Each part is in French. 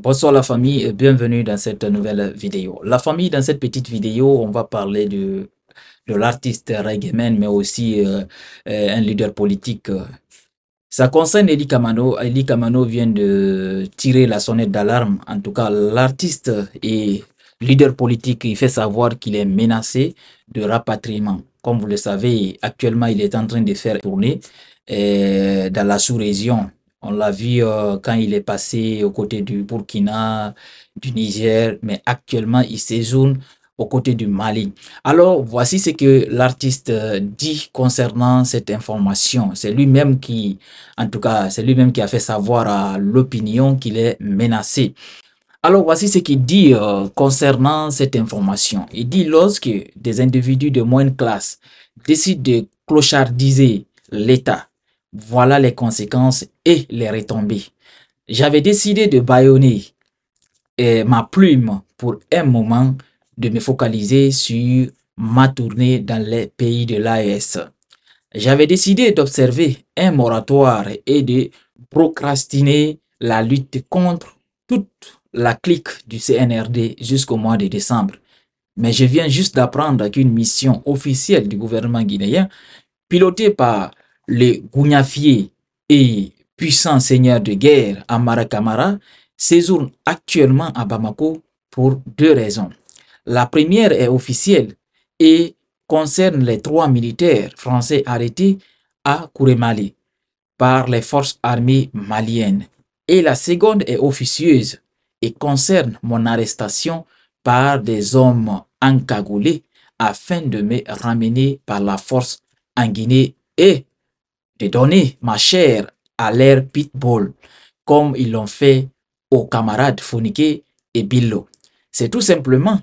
Bonsoir la famille et bienvenue dans cette nouvelle vidéo. La famille, dans cette petite vidéo, on va parler de, de l'artiste reggaeman, mais aussi euh, euh, un leader politique. Ça concerne Eli Kamano. Eli Kamano vient de tirer la sonnette d'alarme. En tout cas, l'artiste et leader politique, il fait savoir qu'il est menacé de rapatriement. Comme vous le savez, actuellement, il est en train de faire tourner euh, dans la sous-région on l'a vu euh, quand il est passé aux côtés du Burkina, du Niger, mais actuellement, il séjourne aux côtés du Mali. Alors, voici ce que l'artiste euh, dit concernant cette information. C'est lui-même qui, en tout cas, c'est lui-même qui a fait savoir à l'opinion qu'il est menacé. Alors, voici ce qu'il dit euh, concernant cette information. Il dit lorsque des individus de moindre classe décident de clochardiser l'État, voilà les conséquences et les retombées. J'avais décidé de bâillonner eh, ma plume pour un moment, de me focaliser sur ma tournée dans les pays de l'AES. J'avais décidé d'observer un moratoire et de procrastiner la lutte contre toute la clique du CNRD jusqu'au mois de décembre. Mais je viens juste d'apprendre qu'une mission officielle du gouvernement guinéen, pilotée par le gougnafier et puissant seigneur de guerre à Marakamara séjourne actuellement à Bamako pour deux raisons. La première est officielle et concerne les trois militaires français arrêtés à Kouremali par les forces armées maliennes. Et la seconde est officieuse et concerne mon arrestation par des hommes encagoulés afin de me ramener par la force en Guinée et de donner ma chair à l'air pitbull, comme ils l'ont fait aux camarades Fonike et Billo. C'est tout simplement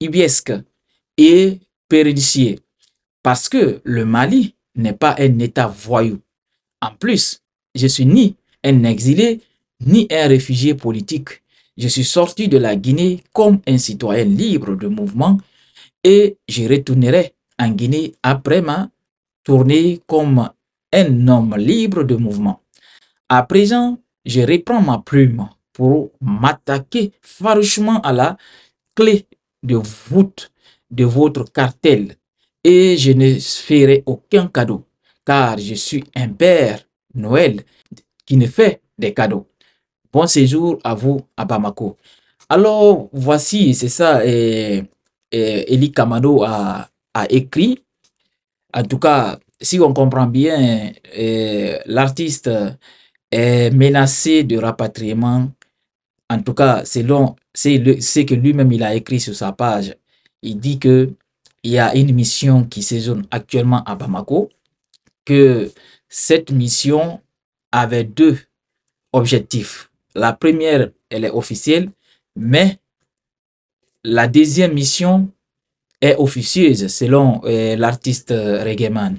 Ibiesque et Péridicier, parce que le Mali n'est pas un État voyou. En plus, je suis ni un exilé, ni un réfugié politique. Je suis sorti de la Guinée comme un citoyen libre de mouvement et je retournerai en Guinée après ma tournée comme un homme libre de mouvement. À présent, je reprends ma plume pour m'attaquer farouchement à la clé de voûte de votre cartel et je ne ferai aucun cadeau car je suis un père Noël qui ne fait des cadeaux. Bon séjour à vous à Bamako. Alors voici, c'est ça, et, euh, euh, Eli Kamado a, a écrit. En tout cas, si on comprend bien, euh, l'artiste est menacé de rapatriement. En tout cas, selon ce que lui-même il a écrit sur sa page, il dit que il y a une mission qui séjourne actuellement à Bamako, que cette mission avait deux objectifs. La première, elle est officielle, mais la deuxième mission est officieuse selon euh, l'artiste Regeman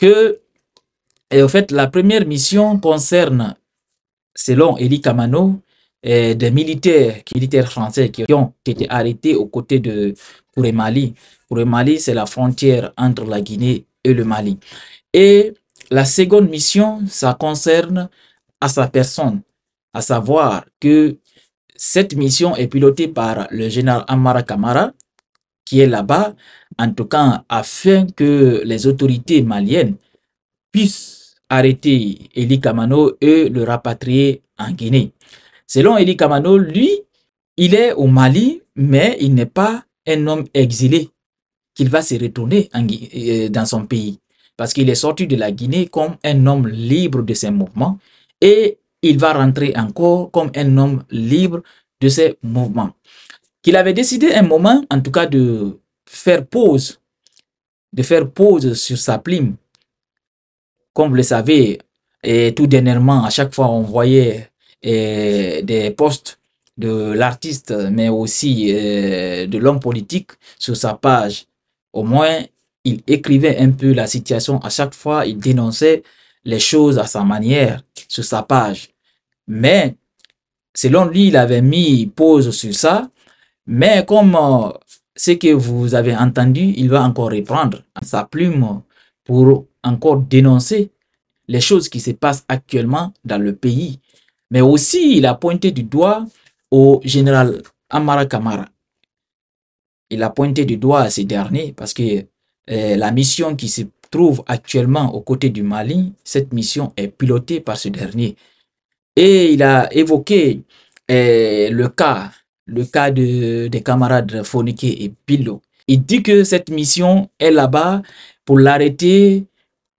que, et en fait, la première mission concerne, selon Elie Kamano, eh, des militaires, militaires français qui ont été arrêtés aux côtés de Mali le Mali c'est la frontière entre la Guinée et le Mali. Et la seconde mission, ça concerne à sa personne, à savoir que cette mission est pilotée par le général Amara Kamara, qui est là-bas, en tout cas afin que les autorités maliennes puissent arrêter Eli Kamano et le rapatrier en Guinée. Selon Eli Kamano, lui, il est au Mali, mais il n'est pas un homme exilé, qu'il va se retourner euh, dans son pays, parce qu'il est sorti de la Guinée comme un homme libre de ses mouvements et il va rentrer encore comme un homme libre de ses mouvements qu'il avait décidé un moment, en tout cas, de faire pause, de faire pause sur sa plume. Comme vous le savez, et tout dernièrement, à chaque fois, on voyait des postes de l'artiste, mais aussi de l'homme politique sur sa page. Au moins, il écrivait un peu la situation. À chaque fois, il dénonçait les choses à sa manière sur sa page. Mais, selon lui, il avait mis pause sur ça mais comme euh, ce que vous avez entendu, il va encore reprendre sa plume pour encore dénoncer les choses qui se passent actuellement dans le pays. Mais aussi, il a pointé du doigt au général Amara Kamara. Il a pointé du doigt à ce dernier parce que eh, la mission qui se trouve actuellement aux côtés du Mali, cette mission est pilotée par ce dernier. Et il a évoqué eh, le cas le cas des camarades Foneke et Billo. Il dit que cette mission est là-bas pour l'arrêter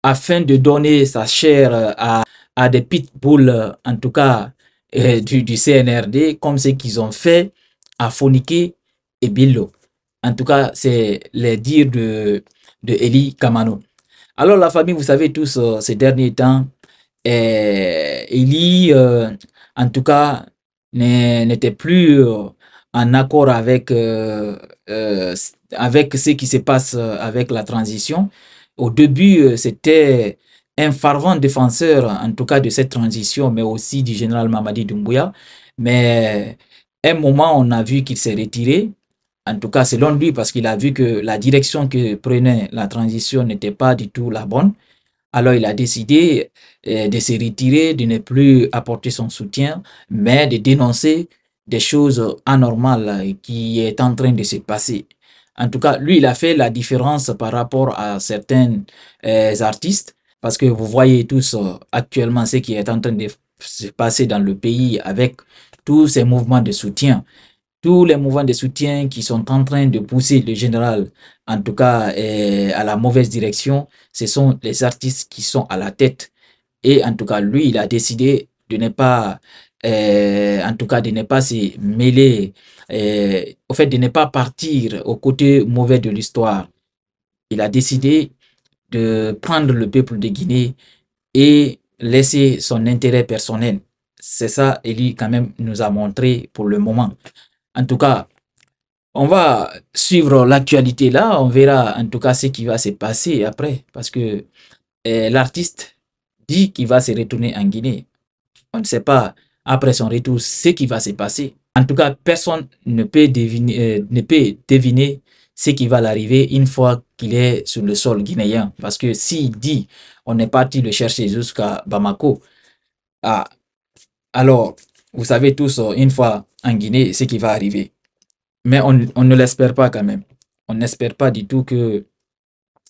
afin de donner sa chair à, à des pitbulls, en tout cas euh, du, CNRD, comme ce qu'ils ont fait à Fonike et Billo. En tout cas, c'est les dires de, de Eli Kamano. Alors la famille, vous savez tous, euh, ces derniers temps, euh, Eli, euh, en tout cas, n'était plus en accord avec, euh, euh, avec ce qui se passe euh, avec la transition. Au début, c'était un fervent défenseur, en tout cas de cette transition, mais aussi du général Mamadi Doumbouya. Mais à un moment, on a vu qu'il s'est retiré, en tout cas selon lui, parce qu'il a vu que la direction que prenait la transition n'était pas du tout la bonne. Alors il a décidé de se retirer, de ne plus apporter son soutien, mais de dénoncer des choses anormales qui est en train de se passer. En tout cas, lui, il a fait la différence par rapport à certains euh, artistes, parce que vous voyez tous euh, actuellement ce qui est en train de se passer dans le pays avec tous ces mouvements de soutien, tous les mouvements de soutien qui sont en train de pousser le général, en tout cas euh, à la mauvaise direction, ce sont les artistes qui sont à la tête. Et en tout cas, lui, il a décidé de ne pas eh, en tout cas de ne pas se mêler, eh, au fait de ne pas partir au côté mauvais de l'histoire. Il a décidé de prendre le peuple de Guinée et laisser son intérêt personnel. C'est ça, Eli, quand même, nous a montré pour le moment. En tout cas, on va suivre l'actualité là. On verra en tout cas ce qui va se passer après. Parce que eh, l'artiste dit qu'il va se retourner en Guinée. On ne sait pas après son retour ce qui va se passer. En tout cas, personne ne peut deviner, euh, deviner ce qui va l'arriver une fois qu'il est sur le sol guinéen. Parce que s'il dit on est parti le chercher jusqu'à Bamako, ah, alors vous savez tous, euh, une fois en Guinée, ce qui va arriver. Mais on, ne l'espère pas quand même. On n'espère pas du tout que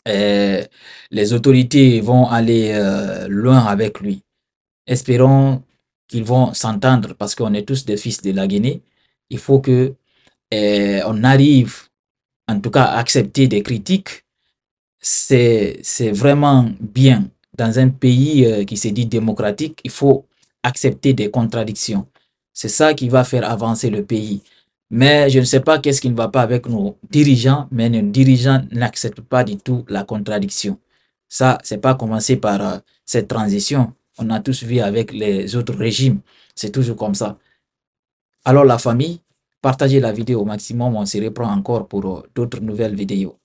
euh, les autorités vont aller loin avec lui. Espérons qu'ils vont s'entendre parce qu'on est tous des fils de la Guinée. Il faut que eh, on arrive, en tout cas, à accepter des critiques. C'est vraiment bien. Dans un pays euh, qui se dit démocratique, il faut accepter des contradictions. C'est ça qui va faire avancer le pays. Mais je ne sais pas qu'est-ce qui ne va pas avec nos dirigeants, mais nos dirigeants n'acceptent pas du tout la contradiction. Ça, c'est pas commencé par euh, cette transition on a tous vu avec les autres régimes. C'est toujours comme ça. Alors la famille, partagez la vidéo au maximum, on se reprend encore pour euh, d'autres nouvelles vidéos.